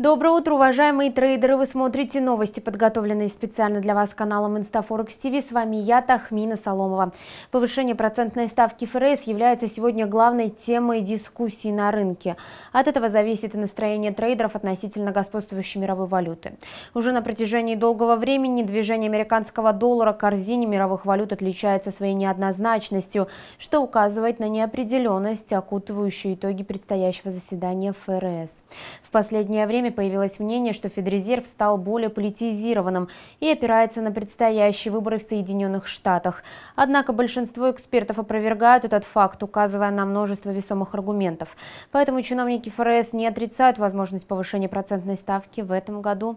Доброе утро, уважаемые трейдеры! Вы смотрите новости, подготовленные специально для вас каналом Инстафорекс ТВ. С вами я, Тахмина Соломова. Повышение процентной ставки ФРС является сегодня главной темой дискуссии на рынке. От этого зависит и настроение трейдеров относительно господствующей мировой валюты. Уже на протяжении долгого времени движение американского доллара к корзине мировых валют отличается своей неоднозначностью, что указывает на неопределенность, окутывающую итоги предстоящего заседания ФРС. В последнее время днями появилось мнение, что Федрезерв стал более политизированным и опирается на предстоящие выборы в Соединенных Штатах. Однако большинство экспертов опровергают этот факт, указывая на множество весомых аргументов. Поэтому чиновники ФРС не отрицают возможность повышения процентной ставки в этом году.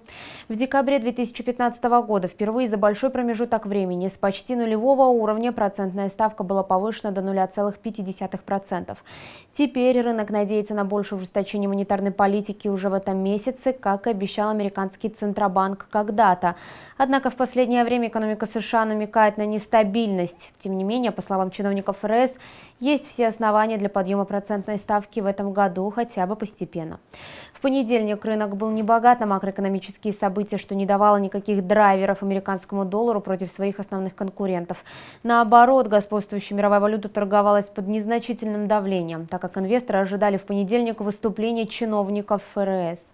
В декабре 2015 года впервые за большой промежуток времени с почти нулевого уровня процентная ставка была повышена до 0,5%. Теперь рынок надеется на большее ужесточение монетарной политики уже в этом месяце месяцы, как обещал американский Центробанк когда-то. Однако в последнее время экономика США намекает на нестабильность. Тем не менее, по словам чиновников ФРС, есть все основания для подъема процентной ставки в этом году хотя бы постепенно. В понедельник рынок был небогат на макроэкономические события, что не давало никаких драйверов американскому доллару против своих основных конкурентов. Наоборот, господствующая мировая валюта торговалась под незначительным давлением, так как инвесторы ожидали в понедельник выступления чиновников ФРС.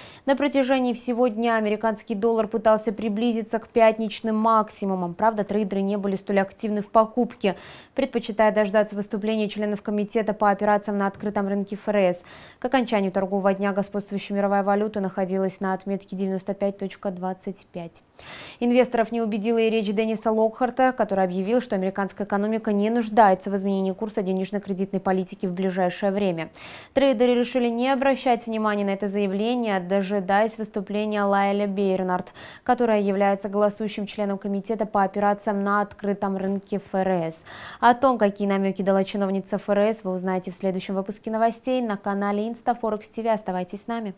На протяжении всего дня американский доллар пытался приблизиться к пятничным максимумам. Правда, трейдеры не были столь активны в покупке, предпочитая дождаться выступления членов комитета по операциям на открытом рынке ФРС. К окончанию торгового дня господствующая мировая валюта находилась на отметке 95.25. Инвесторов не убедила и речь Денниса Локхарта, который объявил, что американская экономика не нуждается в изменении курса денежно-кредитной политики в ближайшее время. Трейдеры решили не обращать внимания на это заявление, а даже ожидаясь выступления Лайля Бейрнард, которая является голосующим членом Комитета по операциям на открытом рынке ФРС. О том, какие намеки дала чиновница ФРС, вы узнаете в следующем выпуске новостей на канале Инстафорекс ТВ. Оставайтесь с нами.